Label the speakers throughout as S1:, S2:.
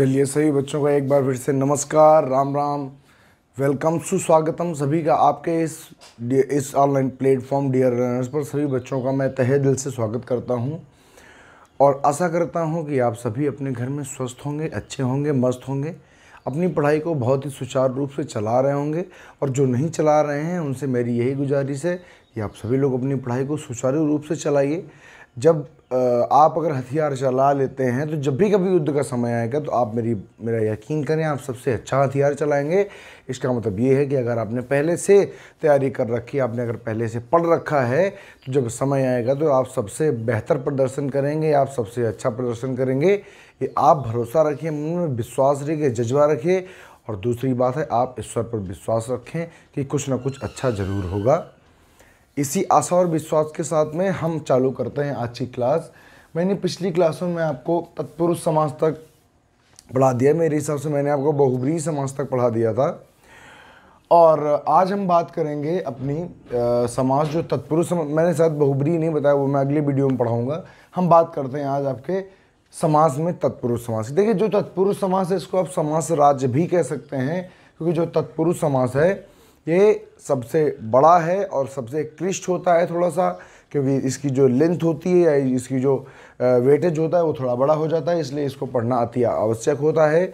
S1: चलिए सभी बच्चों का एक बार फिर से नमस्कार राम राम वेलकम सुस्वागतम सभी का आपके इस इस ऑनलाइन प्लेटफॉर्म डियर लर्नर्स पर सभी बच्चों का मैं तहे दिल से स्वागत करता हूं और आशा करता हूं कि आप सभी अपने घर में स्वस्थ होंगे अच्छे होंगे मस्त होंगे अपनी पढ़ाई को बहुत ही सुचारू रूप से चला रहे होंगे और जो नहीं चला रहे हैं उनसे मेरी यही गुजारिश है कि आप सभी लोग अपनी पढ़ाई को सुचारू रूप से चलाइए जब आप अगर हथियार चला लेते हैं तो जब भी कभी युद्ध का समय आएगा तो आप मेरी मेरा यकीन करें आप सबसे अच्छा हथियार चलाएंगे इसका मतलब ये है कि अगर आपने पहले से तैयारी कर रखी आपने अगर पहले से पढ़ रखा है तो जब समय आएगा तो आप सबसे बेहतर प्रदर्शन करेंगे आप सबसे अच्छा प्रदर्शन करेंगे ये आप भरोसा रखिए मन में विश्वास रखिए जज्बा रखिए और दूसरी बात है आप ईश्वर पर विश्वास रखें कि कुछ ना कुछ अच्छा ज़रूर होगा इसी आशा और विश्वास के साथ में हम चालू करते हैं आज की क्लास मैंने पिछली क्लासों में आपको तत्पुरुष समाज तक पढ़ा दिया मेरे हिसाब से मैंने आपको बहुबरी समाज तक पढ़ा दिया था और आज हम बात करेंगे अपनी आ, समाज जो तत्पुरुष समाज मैंने शायद बहुबरी नहीं बताया वो मैं अगली वीडियो में पढ़ाऊँगा हम बात करते हैं आज आपके समाज में तत्पुरुष समाज देखिए जो तत्पुरुष समाज है इसको आप समाज राज्य भी कह सकते हैं क्योंकि जो तत्पुरुष समाज है ये सबसे बड़ा है और सबसे क्लिष्ट होता है थोड़ा सा क्योंकि इसकी जो लेंथ होती है या इसकी जो वेटेज होता है वो थोड़ा बड़ा हो जाता है इसलिए इसको पढ़ना अति आवश्यक होता है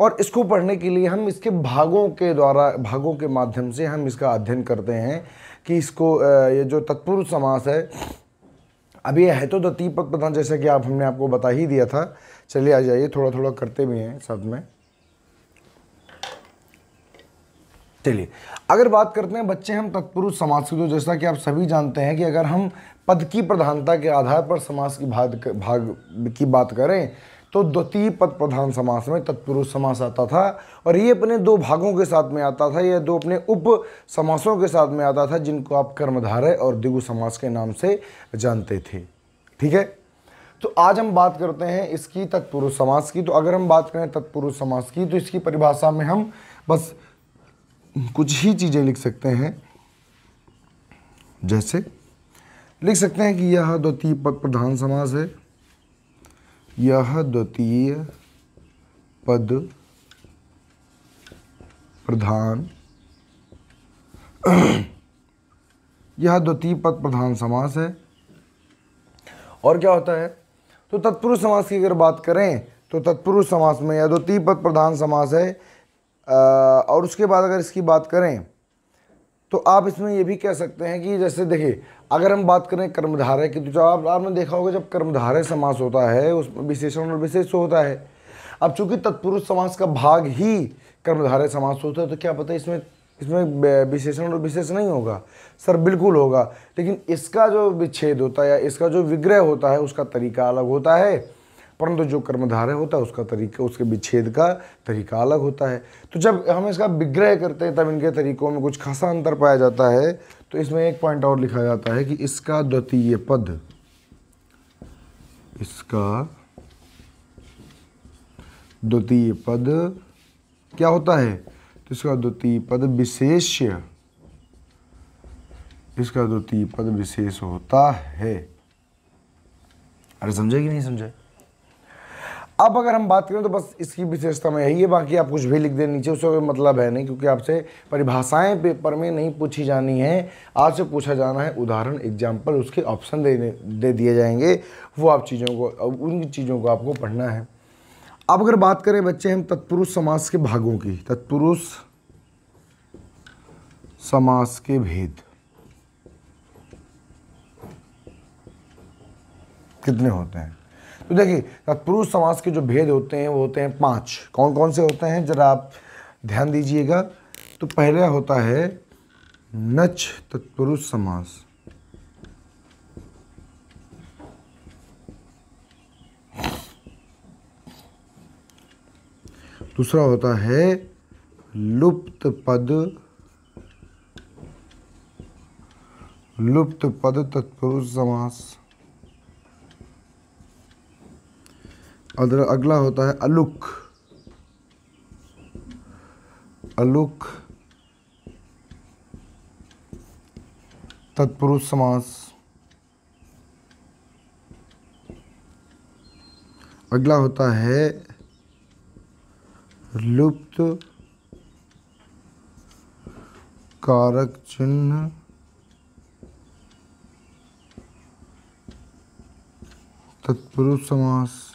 S1: और इसको पढ़ने के लिए हम इसके भागों के द्वारा भागों के माध्यम से हम इसका अध्ययन करते हैं कि इसको ये जो तत्पुरुष समास है अभी है तो दीपक प्रधान जैसा कि आप हमने आपको बता ही दिया था चलिए आ जाइए थोड़ा थोड़ा करते भी हैं सब में चलिए अगर बात करते हैं बच्चे हम तत्पुरुष समाज की तो जैसा कि आप सभी जानते हैं कि अगर हम पद की प्रधानता के आधार पर समाज की भाग भाग की बात करें तो द्वितीय पद प्रधान समास में तत्पुरुष समास आता था और ये अपने दो भागों के साथ में आता था या दो अपने उप समासों के साथ में आता था जिनको आप कर्मधारय और दिगु समास के नाम से जानते थे ठीक है तो आज हम बात करते हैं इसकी तत्पुरुष समास की तो अगर हम बात करें तत्पुरुष समास की तो इसकी परिभाषा में हम बस कुछ ही चीज़ें लिख सकते हैं जैसे लिख सकते हैं कि यह द्वितीय पद प्रधान समास है यह द्वितीय पद प्रधान यह द्वितीय पद प्रधान समास है और क्या होता है तो तत्पुरुष समास की अगर बात करें तो तत्पुरुष समास में यह द्वितीय पद प्रधान समास है और उसके बाद अगर इसकी बात करें तो आप इसमें ये भी कह सकते हैं कि जैसे देखिए अगर हम बात करें कर्मधारय की तो जब आप, आपने देखा होगा जब कर्मधारय समास होता है उसमें विशेषण और विशेष होता है अब चूंकि तत्पुरुष समास का भाग ही कर्मधारय समास होता है तो क्या पता है इसमें इसमें विशेषण और विशेष नहीं होगा सर बिल्कुल होगा लेकिन इसका जो विच्छेद होता है या इसका जो विग्रह होता है उसका तरीका अलग होता है परंतु जो कर्मधार होता है उसका तरीका उसके विच्छेद का तरीका अलग होता है तो जब हम इसका विग्रह करते हैं तब इनके तरीकों में कुछ खासा अंतर पाया जाता है तो इसमें एक पॉइंट और लिखा जाता है कि इसका द्वितीय पद इसका द्वितीय पद क्या होता है तो इसका द्वितीय पद विशेष इसका द्वितीय पद विशेष होता है अरे समझे कि नहीं समझे अब अगर हम बात करें तो बस इसकी विशेषता में यही है बाकी आप कुछ भी लिख दें नीचे उसका कोई मतलब है नहीं क्योंकि आपसे परिभाषाएं पेपर में नहीं पूछी जानी है आपसे पूछा जाना है उदाहरण एग्जाम्पल उसके ऑप्शन दे दे दिए जाएंगे वो आप चीज़ों को उन चीज़ों को आपको पढ़ना है अब अगर बात करें बच्चे हम तत्पुरुष समास के भागों की तत्पुरुष समास के भेद कितने होते हैं तो देखिए तत्पुरुष समास के जो भेद होते हैं वो होते हैं पांच कौन कौन से होते हैं जरा आप ध्यान दीजिएगा तो पहला होता है नच तत्पुरुष समास दूसरा होता है लुप्त पद लुप्त पद तत्पुरुष समास अदर अगला होता है अलुक अलुक तत्पुरुष समास अगला होता है लुप्त कारक चिन्ह तत्पुरुष समास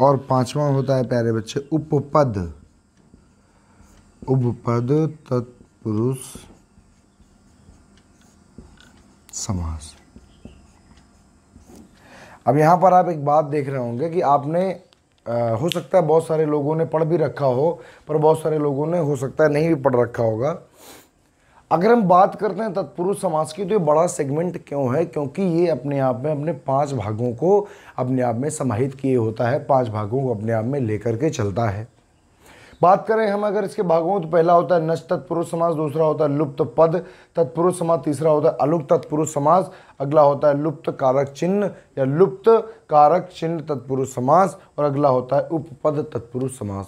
S1: और पांचवा होता है प्यारे बच्चे उपपद उपपद तत्पुरुष समास अब यहां पर आप एक बात देख रहे होंगे कि आपने आ, हो सकता है बहुत सारे लोगों ने पढ़ भी रखा हो पर बहुत सारे लोगों ने हो सकता है नहीं भी पढ़ रखा होगा अगर हम बात करते हैं तत्पुरुष समाज की तो ये बड़ा सेगमेंट क्यों है क्योंकि ये अपने आप में अपने पांच भागों को अपने आप में समाहित किए होता है पांच भागों को अपने आप में लेकर के चलता है बात करें हम अगर इसके भागों तो पहला होता है नष्ट तत्पुरुष समाज दूसरा होता है लुप्त पद तत्पुरुष समाज तीसरा होता है अलुप्त तत्पुरुष समाज अगला होता है लुप्त कारक चिन्ह या लुप्त कारक चिन्ह तत्पुरुष समाज और अगला होता है उपपद तत्पुरुष समाज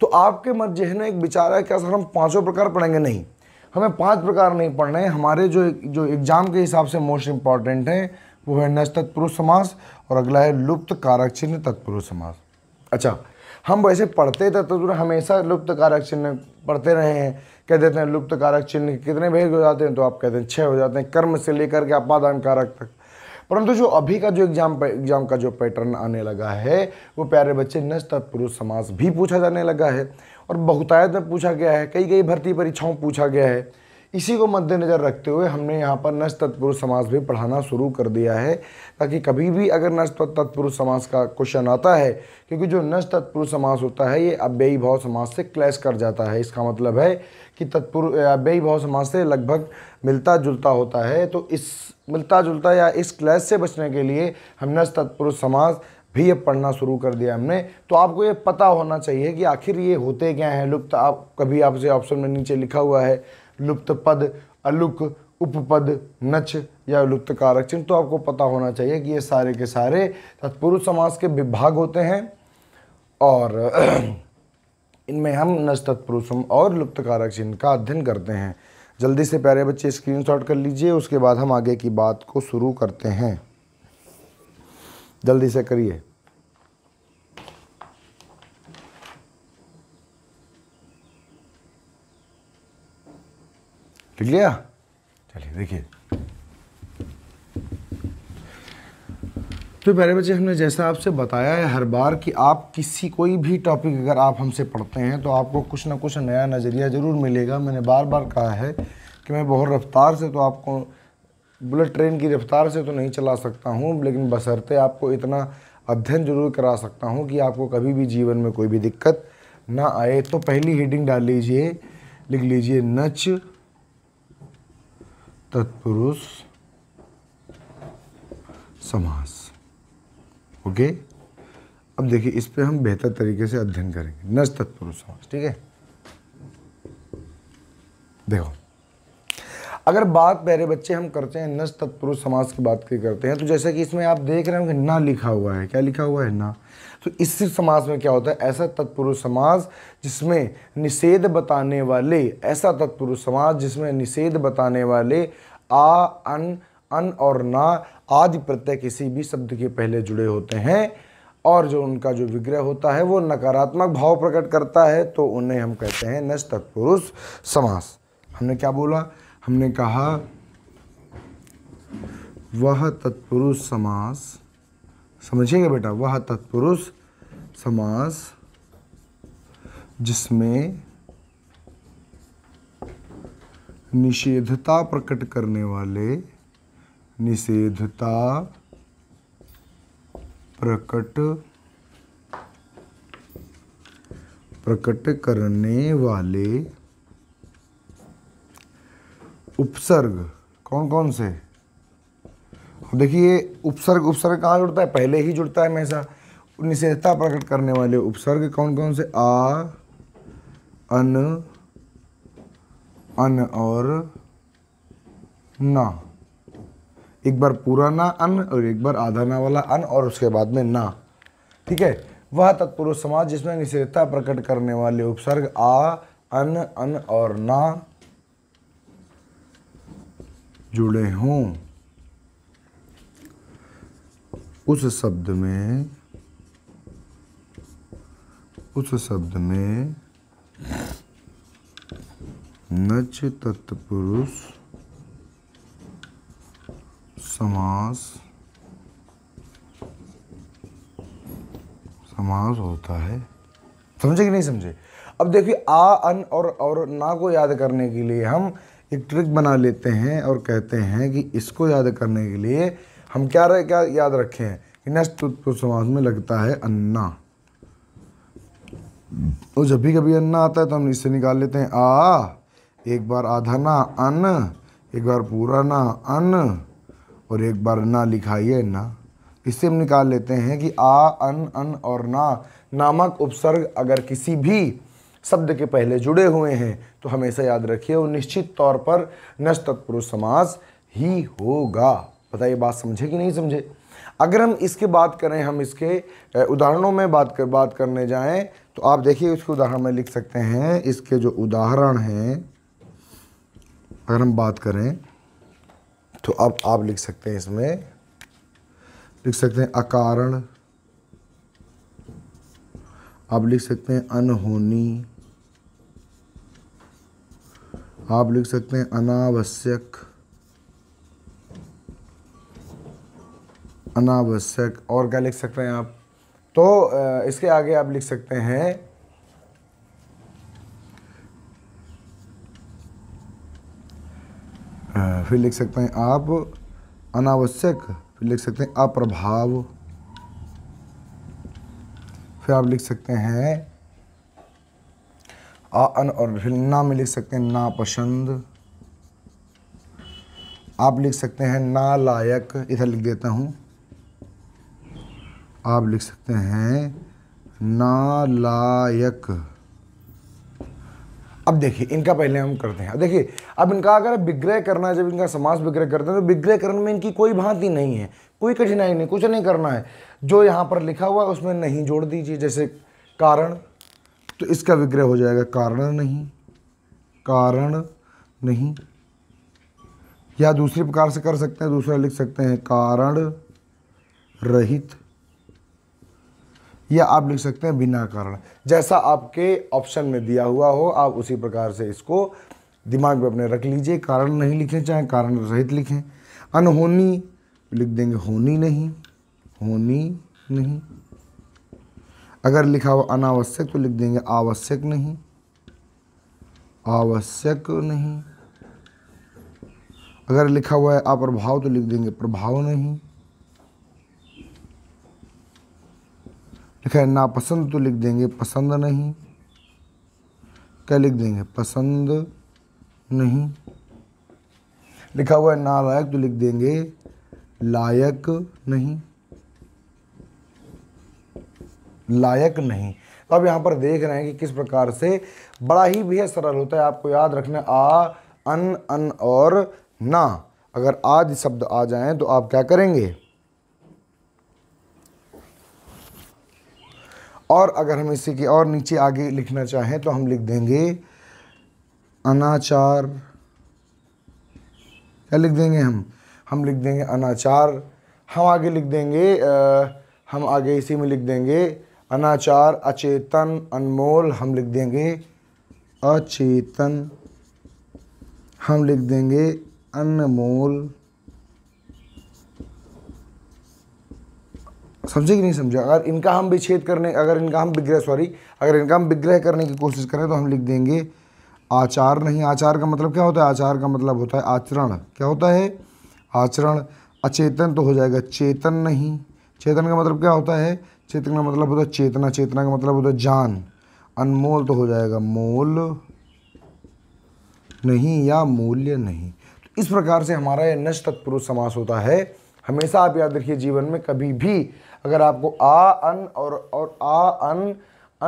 S1: तो आपके मत जहन एक विचार है क्या सर हम पाँचों प्रकार पढ़ेंगे नहीं हमें पांच प्रकार नहीं पढ़ने हैं हमारे जो जो एग्ज़ाम के हिसाब से मोस्ट इम्पॉर्टेंट हैं वो है नज तत्पुरुष समास और अगला है लुप्त कारक चिन्ह तत्पुरुष समास अच्छा हम वैसे पढ़ते तत्पुर हमेशा लुप्त कारक चिन्ह पढ़ते रहे हैं कह देते हैं लुप्त कारक चिन्ह कितने भेद हो जाते हैं तो आप कहते हैं छः हो जाते हैं कर्म से लेकर के आपादान कारक तक परंतु जो अभी का जो एग्जाम एग्जाम का जो पैटर्न आने लगा है वो प्यारे बच्चे नज तत्पुरुष समास भी पूछा जाने लगा है और बहुतायत में पूछा गया है कई कई भर्ती परीक्षाओं पूछा गया है इसी को मद्देनज़र रखते हुए हमने यहाँ पर नष्ट तत्पुरुष समाज भी पढ़ाना शुरू कर दिया है ताकि कभी भी अगर नष्ट तत्पुरुष समाज का क्वेश्चन आता है क्योंकि जो नष्ट तत्पुरुष समाज होता है ये अव्ययी भाव समाज से क्लैश कर जाता है इसका मतलब है कि तत्पुरुष अव्ययी भाव समाज से लगभग मिलता जुलता होता है तो इस मिलता जुलता या इस क्लैश से बचने के लिए हम नष्ट तत्पुरुष समाज भी अब पढ़ना शुरू कर दिया हमने तो आपको ये पता होना चाहिए कि आखिर ये होते क्या हैं लुप्त आप कभी आपसे ऑप्शन में नीचे लिखा हुआ है लुप्त पद अलुक उपपद नच या लुप्त कारक चिन्ह तो आपको पता होना चाहिए कि ये सारे के सारे तत्पुरुष समाज के विभाग होते हैं और इनमें हम नच तत्पुरुष और लुप्त कारक चिन्ह का अध्ययन करते हैं जल्दी से प्यारे बच्चे शॉट कर लीजिए उसके बाद हम आगे की बात को शुरू करते हैं जल्दी से करिए लिख लिया चलिए देखिए तो प्यारे बच्चे हमने जैसा आपसे बताया है हर बार कि आप किसी कोई भी टॉपिक अगर आप हमसे पढ़ते हैं तो आपको कुछ ना कुछ नया नज़रिया ज़रूर मिलेगा मैंने बार बार कहा है कि मैं बहुत रफ्तार से तो आपको बुलेट ट्रेन की रफ़्तार से तो नहीं चला सकता हूँ लेकिन बसरते आपको इतना अध्ययन जरूर करा सकता हूँ कि आपको कभी भी जीवन में कोई भी दिक्कत ना आए तो पहली हेडिंग डाल लीजिए लिख लीजिए नच तत्पुरुष समास ओके अब देखिए इस पे हम बेहतर तरीके से अध्ययन करेंगे नज तत्पुरुष समास ठीक है देखो अगर बात मेरे बच्चे हम करते हैं नज तत्पुरुष समास की बात की करते हैं तो जैसे कि इसमें आप देख रहे हो कि ना लिखा हुआ है क्या लिखा हुआ है ना तो इस समाज में क्या होता है ऐसा तत्पुरुष समाज जिसमें निषेध बताने वाले ऐसा तत्पुरुष समाज जिसमें निषेध बताने वाले आ अन अन और ना आदि प्रत्यय किसी भी शब्द के पहले जुड़े होते हैं और जो उनका जो विग्रह होता है वो नकारात्मक भाव प्रकट करता है तो उन्हें हम कहते हैं नष्ट तत्पुरुष समास हमने क्या बोला हमने कहा वह तत्पुरुष समास समझिएगा बेटा वह तत्पुरुष समास जिसमें निषेधता प्रकट करने वाले निषेधता प्रकट प्रकट करने वाले उपसर्ग कौन कौन से देखिए उपसर्ग उपसर्ग कहाँ जुड़ता है पहले ही जुड़ता है हमेशा निषेधता प्रकट करने वाले उपसर्ग कौन कौन से आ अन अन और ना एक बार पूरा ना अन और एक बार आधा ना वाला अन और उसके बाद में ना ठीक है वह तत्पुरुष समाज जिसमें निषेधता प्रकट करने वाले उपसर्ग आ अन अन और ना जुड़े हों उस शब्द में उस शब्द में नच तत्पुरुष समास समास होता है समझे कि नहीं समझे अब देखिए आ अन और और ना को याद करने के लिए हम एक ट्रिक बना लेते हैं और कहते हैं कि इसको याद करने के लिए हम क्या रहे क्या याद रखे हैं कि नष्ट तत्पुरुष तो, तो समाज में लगता है अन्ना तो जब भी कभी अन्ना आता है तो हम इससे निकाल लेते हैं आ एक बार आधा ना अन एक बार पूरा ना अन और एक बार ना लिखाइए ना इससे हम निकाल लेते हैं कि आ अन अन और ना नामक उपसर्ग अगर किसी भी शब्द के पहले जुड़े हुए हैं तो हमेशा याद रखिए वो निश्चित तौर पर नष्ट तत्पुरुष समास ही होगा पता ये बात समझे कि नहीं समझे अगर हम इसके बात करें हम इसके उदाहरणों में बात कर बात करने जाएं तो आप देखिए इसके उदाहरण में लिख सकते हैं इसके जो उदाहरण हैं अगर हम बात करें तो अब आप लिख सकते हैं इसमें लिख सकते हैं अकारण आप लिख सकते हैं अनहोनी आप लिख सकते हैं अनावश्यक अनावश्यक और क्या लिख सकते हैं आप तो इसके आगे आप लिख सकते हैं फिर लिख सकते हैं आप अनावश्यक फिर लिख सकते हैं अप्रभाव फिर आप लिख सकते हैं आ अन और फिर ना में लिख सकते हैं नापसंद आप लिख सकते हैं ना लायक इधर लिख देता हूँ आप लिख सकते हैं नालायक अब देखिए इनका पहले हम करते हैं देखिए अब इनका अगर विग्रह करना है जब इनका समाज विग्रह करते हैं तो विग्रह करने में इनकी कोई भांति नहीं है कोई कठिनाई नहीं कुछ नहीं करना है जो यहां पर लिखा हुआ है उसमें नहीं जोड़ दीजिए जैसे कारण तो इसका विग्रह हो जाएगा कारण नहीं कारण नहीं या दूसरे प्रकार से कर सकते हैं दूसरा लिख सकते हैं कारण रहित या आप लिख सकते हैं बिना कारण जैसा आपके ऑप्शन में दिया हुआ हो आप उसी प्रकार से इसको दिमाग में अपने रख लीजिए कारण नहीं लिखें चाहे कारण रहित लिखें अनहोनी लिख देंगे होनी नहीं होनी नहीं अगर लिखा हुआ अनावश्यक तो लिख देंगे आवश्यक नहीं आवश्यक नहीं अगर लिखा हुआ है अप्रभाव तो लिख देंगे प्रभाव नहीं लिखा है नापसंद तो लिख देंगे पसंद नहीं क्या लिख देंगे पसंद नहीं लिखा हुआ है नालायक तो लिख देंगे लायक नहीं लायक नहीं तो अब यहां पर देख रहे हैं कि किस प्रकार से बड़ा ही बेहद सरल होता है आपको याद रखना आ अन अन और ना अगर आदि शब्द आ जाएं तो आप क्या करेंगे और अगर हम इसी के और नीचे आगे लिखना चाहें तो हम लिख देंगे अनाचार क्या लिख देंगे हम हम लिख देंगे अनाचार हम आगे लिख देंगे आ, हम आगे इसी में लिख देंगे अनाचार अचेतन अनमोल हम लिख देंगे अचेतन हम लिख देंगे अनमोल समझे कि नहीं समझे अगर इनका हम विच्छेद करने अगर इनका हम विग्रह सॉरी अगर इनका हम विग्रह करने की कोशिश करें तो हम लिख देंगे आचार नहीं आचार का मतलब क्या होता है आचार का मतलब होता है आचरण क्या होता है आचरण अचेतन तो हो जाएगा चेतन नहीं चेतन का मतलब क्या होता है चेतन का मतलब होता है चेतना चेतना का मतलब होता है जान अनमोल तो हो जाएगा मोल नहीं या मूल्य नहीं तो इस प्रकार से हमारा यह नष्ट तत्पुरुष समास होता है हमेशा आप याद रखिए जीवन में कभी भी अगर आपको आ अन और और आ अन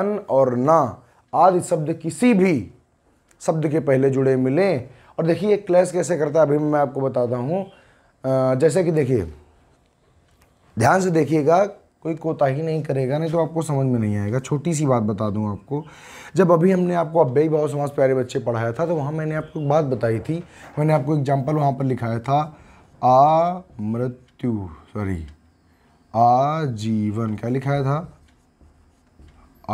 S1: अन और ना आदि शब्द किसी भी शब्द के पहले जुड़े मिलें और देखिए क्लैश कैसे करता है अभी मैं आपको बताता हूँ जैसे कि देखिए ध्यान से देखिएगा कोई कोताही नहीं करेगा नहीं तो आपको समझ में नहीं आएगा छोटी सी बात बता दूँ आपको जब अभी हमने आपको अब भाव समाज प्यारे बच्चे पढ़ाया था तो वहाँ मैंने आपको एक बात बताई थी मैंने आपको एग्जाम्पल वहाँ पर लिखाया था आ मृत्यु सॉरी आजीवन क्या लिखाया था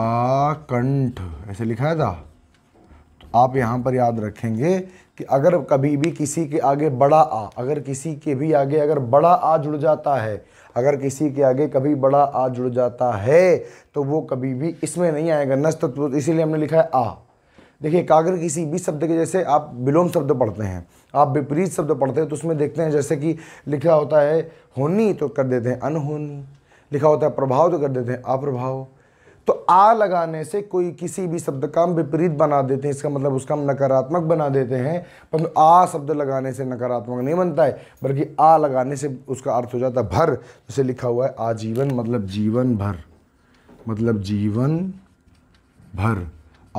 S1: आकंठ ऐसे लिखाया था तो आप यहां पर याद रखेंगे कि अगर कभी भी किसी के आगे बड़ा आ अगर किसी के भी आगे अगर बड़ा आ जुड़ जाता है अगर किसी के आगे कभी बड़ा आ जुड़ जाता है तो वो कभी भी इसमें नहीं आएगा नस्त तो इसीलिए हमने लिखा है आ देखिए काग्र किसी भी शब्द के जैसे आप विलोम शब्द पढ़ते हैं आप विपरीत शब्द पढ़ते हैं तो उसमें देखते हैं जैसे कि लिखा होता है होनी तो कर देते हैं अनहोनी लिखा होता है प्रभाव तो कर देते हैं अप्रभाव तो आ लगाने से कोई किसी भी शब्द का हम विपरीत बना देते हैं इसका मतलब उसका हम नकारात्मक बना देते हैं परंतु तो आ शब्द लगाने से नकारात्मक नहीं बनता है बल्कि आ लगाने से उसका अर्थ हो जाता है भर जैसे लिखा हुआ है आजीवन मतलब जीवन भर मतलब जीवन भर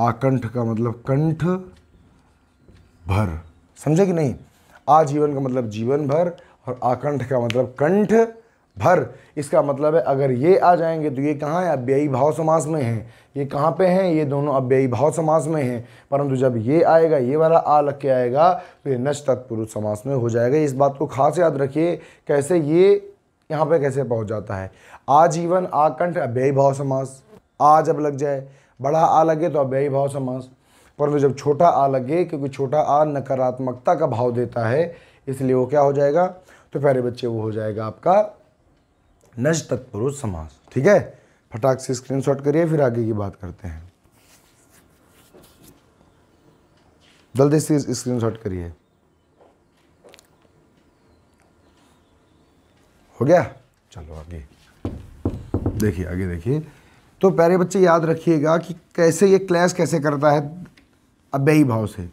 S1: आकंठ का मतलब कंठ भर समझे कि नहीं आजीवन का मतलब जीवन भर और आकंठ का मतलब कंठ भर इसका मतलब है अगर ये आ जाएंगे तो ये कहाँ है अव्ययी भाव समास में है ये कहाँ पे हैं ये दोनों अव्ययी भाव समास में हैं परंतु जब ये आएगा ये वाला आ लग के आएगा तो ये नष्ट तत्पुरुष समास में हो जाएगा इस बात को खास याद रखिए कैसे ये यहाँ पे कैसे पहुँच जाता है आजीवन आकंठ अव्ययी भाव समास आ जब लग जाए बड़ा आ लगे तो अव्ययी भाव समास पर जब छोटा आ लगे क्योंकि छोटा आ नकारात्मकता का भाव देता है इसलिए वो क्या हो जाएगा तो प्यारे बच्चे वो हो जाएगा आपका नज तत्पुरुष समास ठीक है फटाक से स्क्रीनशॉट करिए फिर आगे की बात करते हैं जल्दी से शॉट करिए हो गया चलो आगे देखिए आगे देखिए तो प्यारे बच्चे याद रखिएगा कि कैसे ये क्लैश कैसे करता है अव्ययी भाव से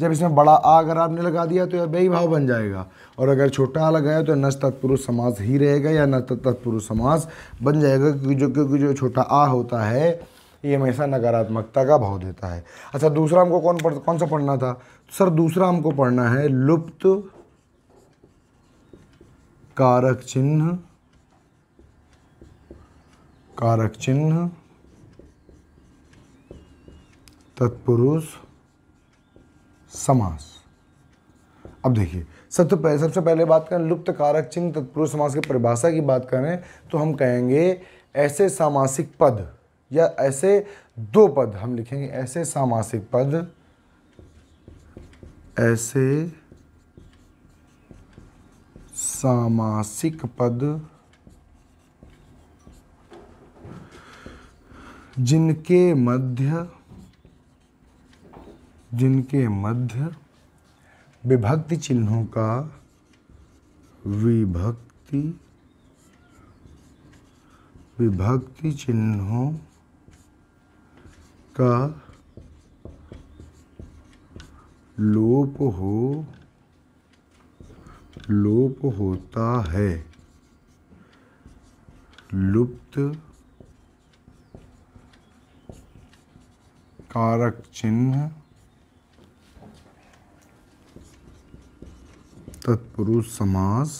S1: जब इसमें बड़ा आ अगर आपने लगा दिया तो अव्ययी भाव बन जाएगा और अगर छोटा आ लगाया तो न तत्पुरुष समास ही रहेगा या न तत्पुरुष समास बन जाएगा क्योंकि जो क्योंकि जो छोटा आ होता है ये हमेशा नकारात्मकता का भाव देता है अच्छा दूसरा हमको कौन पढ़ कौन सा पढ़ना था सर दूसरा हमको पढ़ना है लुप्त कारक चिन्ह कारक चिन्ह तत्पुरुष समास अब देखिए सबसे पहले सबसे पहले बात करें लुप्त कारक चिन्ह तत्पुरुष समास की परिभाषा की बात करें तो हम कहेंगे ऐसे सामासिक पद या ऐसे दो पद हम लिखेंगे ऐसे सामासिक पद ऐसे सामासिक पद जिनके मध्य जिनके मध्य विभक्ति चिन्हों का विभक्ति विभक्ति चिन्हों का लोप हो लोप होता है लुप्त कारक चिन्ह तत्पुरुष समास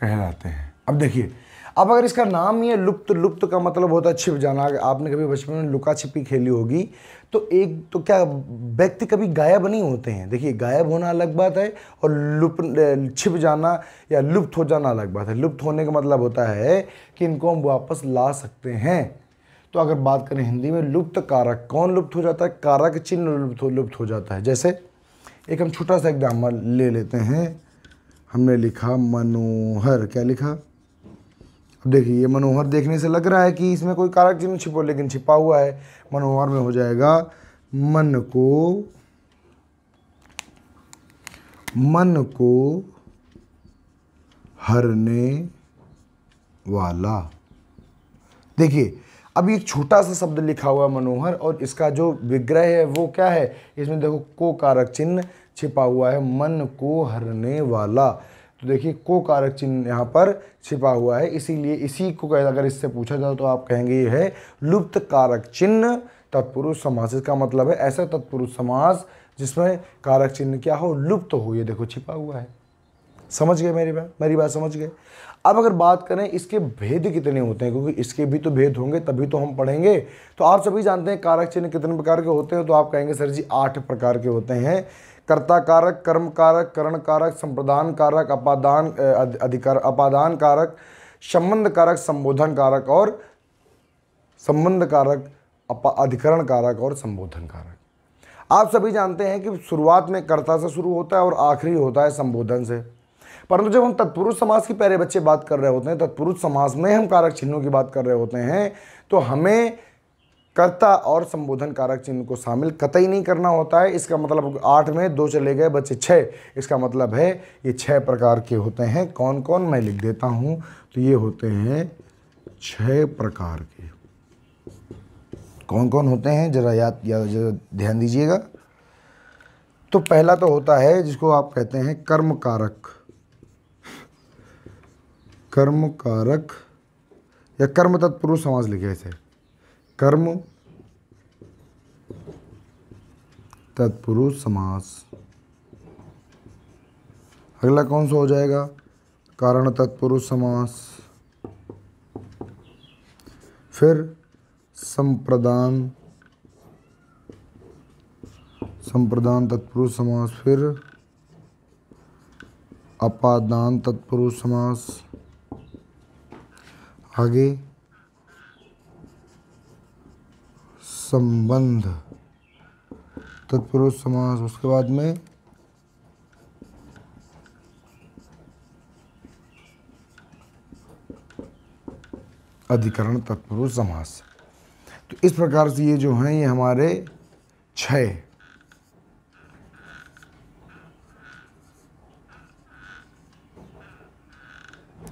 S1: कहलाते हैं अब देखिए अब अगर इसका नाम ही है लुप्त लुप्त का मतलब होता है छिप जाना आपने कभी बचपन में लुका छिपी खेली होगी तो एक तो क्या व्यक्ति कभी गायब नहीं होते हैं देखिए गायब होना अलग बात है और लुप छिप जाना या लुप्त हो जाना अलग बात है लुप्त होने का मतलब होता है कि इनको हम वापस ला सकते हैं तो अगर बात करें हिंदी में लुप्त कारक कौन लुप्त हो जाता है कारक चिन्ह लुप्त लुप्त हो जाता है जैसे एक हम छोटा सा एग्जाम्पल ले लेते हैं हमने लिखा मनोहर क्या लिखा देखिए ये मनोहर देखने से लग रहा है कि इसमें कोई कारक चिन्ह छिपो लेकिन छिपा हुआ है मनोहर में हो जाएगा मन को मन को हरने वाला देखिए अब एक छोटा सा शब्द लिखा हुआ है मनोहर और इसका जो विग्रह है वो क्या है इसमें देखो को कारक चिन्ह छिपा हुआ है मन को हरने वाला तो देखिए को कारक चिन्ह यहाँ पर छिपा हुआ है इसीलिए इसी को अगर इससे पूछा जाए तो आप कहेंगे ये है लुप्त कारक चिन्ह तत्पुरुष समास इसका मतलब है ऐसा तत्पुरुष समास जिसमें कारक चिन्ह क्या हो लुप्त हो ये देखो छिपा हुआ है समझ गए मेरी बात मेरी बात समझ गए अब अगर बात करें इसके भेद कितने होते हैं क्योंकि इसके भी तो भेद होंगे तभी तो हम पढ़ेंगे तो आप सभी जानते हैं कारक चिन्ह कितने प्रकार के होते हैं तो आप कहेंगे सर जी आठ प्रकार के होते हैं कर्ता कारक कर्म कारक करण कारक संप्रदान कारक अपादान अधिकार अपादान कारक संबंध कारक संबोधन कारक और संबंध कारक अधिकरण कारक और संबोधन कारक आप सभी जानते हैं कि शुरुआत में कर्ता से शुरू होता है और आखिरी होता है संबोधन से परंतु जब हम तत्पुरुष समाज की पहले बच्चे बात कर रहे होते हैं तत्पुरुष समाज में हम कारक चिन्हों की बात कर रहे होते हैं तो हमें कर्ता और संबोधन कारक चिन्ह को शामिल कतई नहीं करना होता है इसका मतलब आठ में दो चले गए बच्चे छः इसका मतलब है ये छः प्रकार के होते हैं कौन कौन मैं लिख देता हूँ तो ये होते हैं छः प्रकार के कौन कौन होते हैं जरा याद या जरा ध्यान दीजिएगा तो पहला तो होता है जिसको आप कहते हैं कर्म कारक कर्म कारक या कर्म तत्पुरुष समाज लिखे थे कर्म तत्पुरुष समास अगला कौन सा हो जाएगा कारण तत्पुरुष समास फिर संप्रदान संप्रदान तत्पुरुष समास फिर अपादान तत्पुरुष समास आगे संबंध तत्पुरुष समास उसके बाद में अधिकरण तत्पुरुष समास तो इस प्रकार से ये जो हैं ये हमारे छह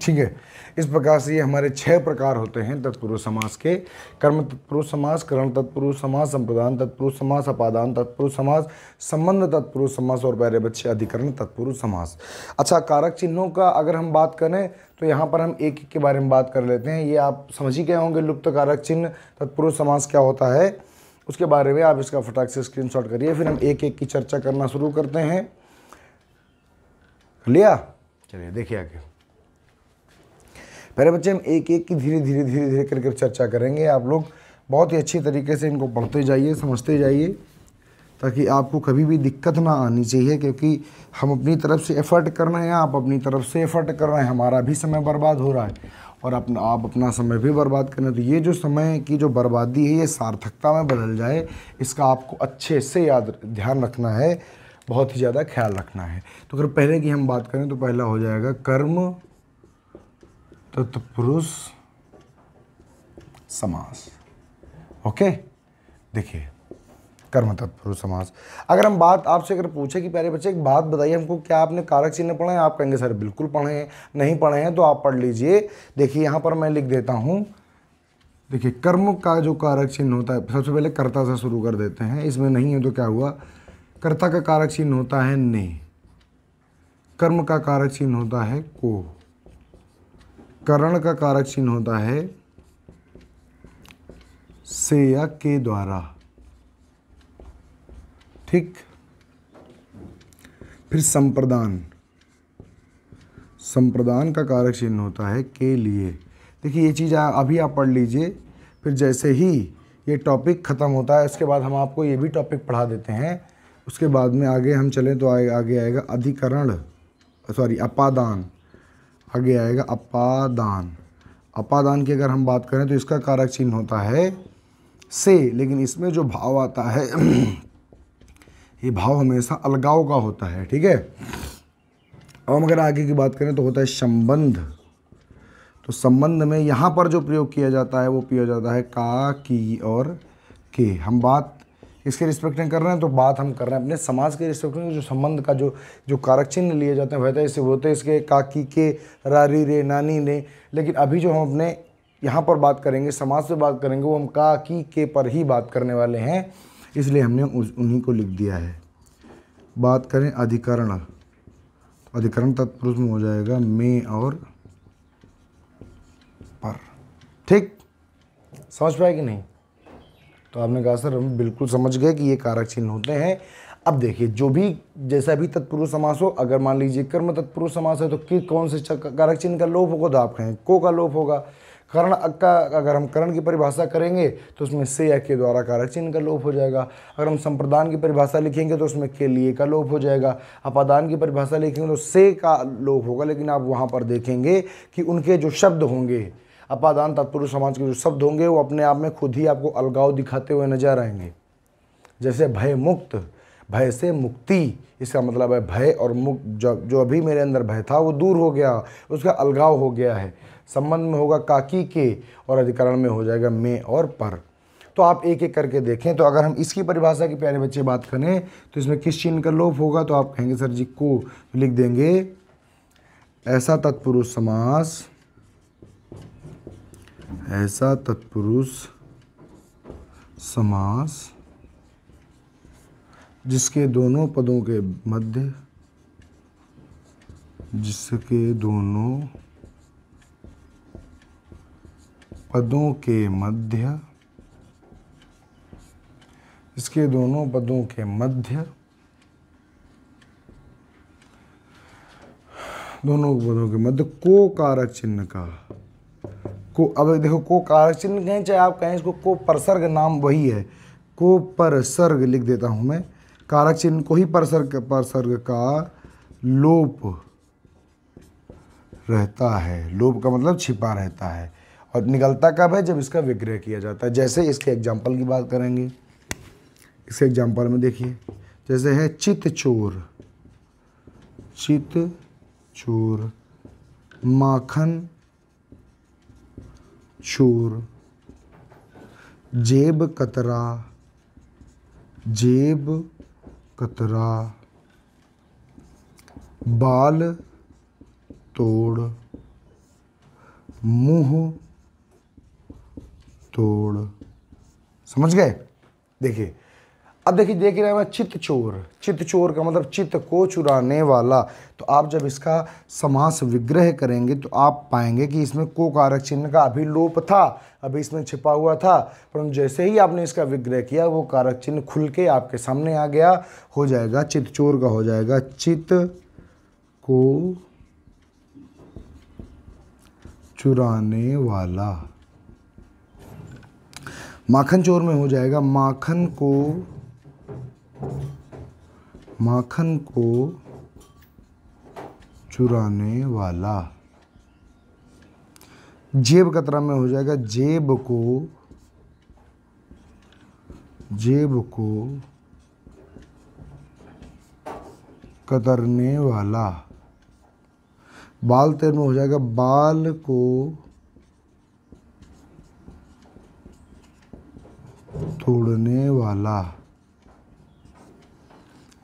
S1: ठीक है इस प्रकार से ये हमारे छह प्रकार होते हैं तत्पुरुष समास के कर्म तत्पुरुष समास करण तत्पुरुष समास संप्रदान तत्पुरुष समास अपादान तत्पुरुष समास संबंध तत्पुरुष समास और पैर बच्चे अधिकरण तत्पुरुष समास अच्छा कारक चिन्हों का अगर हम बात करें तो यहाँ पर हम एक एक के बारे में बात कर लेते हैं ये आप समझ ही गए होंगे लुप्त कारक चिन्ह तत्पुरुष समास क्या होता है उसके बारे में आप इसका फटाक से स्क्रीनशॉट करिए फिर हम एक एक की चर्चा करना शुरू करते हैं लिया चलिए देखिए आगे पहले बच्चे हम एक एक की धीरे धीरे धीरे धीरे करके चर्चा करेंगे आप लोग बहुत ही अच्छी तरीके से इनको पढ़ते जाइए समझते जाइए ताकि आपको कभी भी दिक्कत ना आनी चाहिए क्योंकि हम अपनी तरफ से एफ़र्ट कर रहे हैं आप अपनी तरफ से एफ़र्ट कर रहे हैं हमारा भी समय बर्बाद हो रहा है और अपना आप अपना समय भी बर्बाद करें तो ये जो समय की जो बर्बादी है ये सार्थकता में बदल जाए इसका आपको अच्छे से याद ध्यान रखना है बहुत ही ज़्यादा ख्याल रखना है तो अगर पहले की हम बात करें तो पहला हो जाएगा कर्म तत्पुरुष समास ओके देखिए कर्म तत्पुरुष समास अगर हम बात आपसे अगर पूछे कि प्यारे बच्चे एक बात बताइए हमको क्या आपने कारक चिन्ह पढ़े हैं आप कहेंगे सर बिल्कुल पढ़े हैं नहीं पढ़े हैं तो आप पढ़ लीजिए देखिए यहाँ पर मैं लिख देता हूँ देखिए कर्म का जो कारक चिन्ह होता है सबसे पहले कर्ता से शुरू कर देते हैं इसमें नहीं है तो क्या हुआ कर्ता का कारक चिन्ह होता है ने कर्म का कारक चिन्ह होता है को करण का कारक चिन्ह होता है से या के द्वारा ठीक फिर संप्रदान संप्रदान का कारक चिन्ह होता है के लिए देखिए ये चीज़ अभी आप पढ़ लीजिए फिर जैसे ही ये टॉपिक ख़त्म होता है उसके बाद हम आपको ये भी टॉपिक पढ़ा देते हैं उसके बाद में आगे हम चलें तो आगे आगे आएगा अधिकरण सॉरी अपादान आगे आएगा अपादान अपादान की अगर हम बात करें तो इसका कारक चिन्ह होता है से लेकिन इसमें जो भाव आता है ये भाव हमेशा अलगाव का होता है ठीक है अब हम अगर आगे की बात करें तो होता है संबंध तो संबंध में यहाँ पर जो प्रयोग किया जाता है वो किया जाता है का की और के हम बात इसके रिस्पेक्ट में कर रहे हैं तो बात हम कर रहे हैं अपने समाज के रिस्पेक्ट में जो संबंध का जो जो कारक चिन्ह लिए जाते हैं वह इससे होते तो इसके काकी के रारी रे नानी ने लेकिन अभी जो हम अपने यहाँ पर बात करेंगे समाज से बात करेंगे वो हम काकी के पर ही बात करने वाले हैं इसलिए हमने उन्हीं को लिख दिया है बात करें अधिकरण अधिकरण तत्पुरुष में हो जाएगा में और पर ठीक समझ पाए कि नहीं तो आपने कहा सर हम बिल्कुल समझ गए कि ये कारक चिन्ह होते हैं अब देखिए जो भी जैसा भी तत्पुरुष समास हो अगर मान लीजिए कर्म तत्पुरुष समास है तो कि कौन से कारक चिन्ह का लोप होगा तो आप कहें को का लोप होगा कर्ण का अगर हम कर्ण की परिभाषा करेंगे तो उसमें से या के द्वारा कारक चिन्ह का लोप हो जाएगा अगर हम संप्रदान की परिभाषा लिखेंगे तो उसमें के लिए का लोप हो जाएगा अपादान की परिभाषा लिखेंगे तो से का लोप होगा लेकिन आप वहाँ पर देखेंगे कि उनके जो शब्द होंगे अपादान तत्पुरुष समाज के जो शब्द होंगे वो अपने आप में खुद ही आपको अलगाव दिखाते हुए नजर आएंगे जैसे भय मुक्त भय से मुक्ति इसका मतलब है भय और मुक्त जब जो अभी मेरे अंदर भय था वो दूर हो गया उसका अलगाव हो गया है संबंध में होगा काकी के और अधिकरण में हो जाएगा मैं और पर तो आप एक एक करके देखें तो अगर हम इसकी परिभाषा की प्यारे बच्चे बात करें तो इसमें किस चिन्ह का लोप होगा तो आप कहेंगे सर जी को लिख देंगे ऐसा तत्पुरुष समास ऐसा तत्पुरुष समास जिसके दोनों पदों के मध्य जिसके दोनों पदों के मध्य इसके दोनों पदों के मध्य दोनों पदों के मध्य को कारक चिन्ह का को अब देखो को कारक चिन्ह कहें चाहे आप कहें इसको को परसर्ग नाम वही है को परसर्ग लिख देता हूँ मैं कारक चिन्ह को ही परसर्ग परसर्ग का लोप रहता है लोप का मतलब छिपा रहता है और निकलता कब है जब इसका विग्रह किया जाता है जैसे इसके एग्जाम्पल की बात करेंगे इसके एग्जाम्पल में देखिए जैसे है चित चोर चित चोर माखन चूर जेब कतरा जेब कतरा बाल तोड़ मुंह तोड़ समझ गए देखिए अब देखिए देख रहे हैं चित्त चोर चित्त चोर का मतलब चित्त को चुराने वाला तो आप जब इसका समास विग्रह करेंगे तो आप पाएंगे कि इसमें को कारक चिन्ह का अभी लोप था अभी इसमें छिपा हुआ था परंतु जैसे ही आपने इसका विग्रह किया वो कारक चिन्ह खुल के आपके सामने आ गया हो जाएगा चित्त चोर का हो जाएगा चित्त को चुराने वाला माखन चोर में हो जाएगा माखन को माखन को चुराने वाला जेब कतरा में हो जाएगा जेब को जेब को कतरने वाला बाल तेर में हो जाएगा बाल को तोड़ने वाला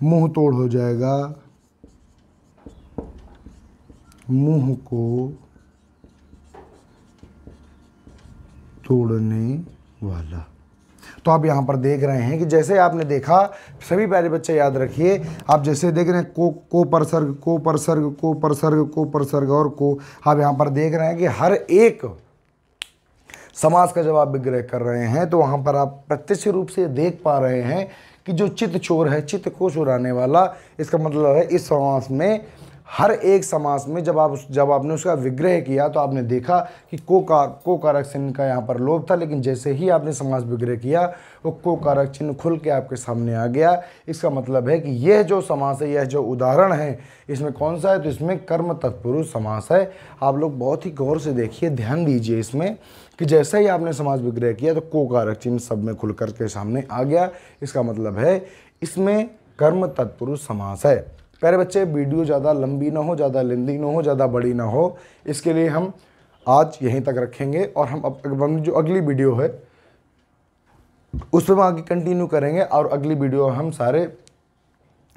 S1: मुंह तोड़ हो जाएगा मुंह को तोड़ने वाला तो आप यहां पर देख रहे हैं कि जैसे आपने देखा सभी प्यारे बच्चे याद रखिए आप जैसे देख रहे हैं को को परसर्ग को परसर्ग को परसर्ग को परसर्ग और को आप यहां पर देख रहे हैं कि हर एक समाज का जवाब विग्रह कर रहे हैं तो वहां पर आप प्रत्यक्ष रूप से देख पा रहे हैं कि जो चित्त चोर है चित्त को चुराने वाला इसका मतलब है इस समास में हर एक समास में जब आप जब आपने उसका विग्रह किया तो आपने देखा कि को का को कारक चिन्ह का यहाँ पर लोभ था लेकिन जैसे ही आपने समास विग्रह किया वो को कारक चिन्ह खुल के आपके सामने आ गया इसका मतलब है कि यह जो समास है यह जो उदाहरण है इसमें कौन सा है तो इसमें कर्म तत्पुरुष समास है आप लोग बहुत ही गौर से देखिए ध्यान दीजिए इसमें कि जैसे ही आपने समाज विग्रह किया तो को कारक चिन्ह सब में खुल करके सामने आ गया इसका मतलब है इसमें कर्म तत्पुरुष समास है प्यारे बच्चे वीडियो ज़्यादा लंबी ना हो ज़्यादा लेंदी ना हो ज़्यादा बड़ी ना हो इसके लिए हम आज यहीं तक रखेंगे और हम अब जो अगली वीडियो है उस पर हम आगे कंटिन्यू करेंगे और अगली वीडियो हम सारे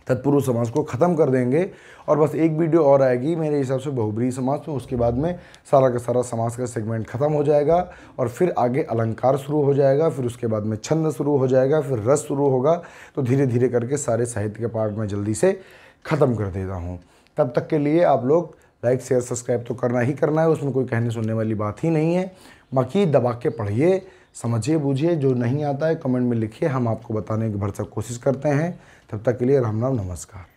S1: तत्पुरुष समाज को ख़त्म कर देंगे और बस एक वीडियो और आएगी मेरे हिसाब से बहुबरी समाज में उसके बाद में सारा का सारा समाज का सेगमेंट ख़त्म हो जाएगा और फिर आगे अलंकार शुरू हो जाएगा फिर उसके बाद में छंद शुरू हो जाएगा फिर रस शुरू होगा तो धीरे धीरे करके सारे साहित्य के पार्ट में जल्दी से ख़त्म कर देता हूँ तब तक के लिए आप लोग लाइक शेयर सब्सक्राइब तो करना ही करना है उसमें कोई कहने सुनने वाली बात ही नहीं है बाकी दबा के पढ़िए समझिए बूझिए जो नहीं आता है कमेंट में लिखिए हम आपको बताने की भरसक कोशिश करते हैं तब तक के लिए राम राम नमस्कार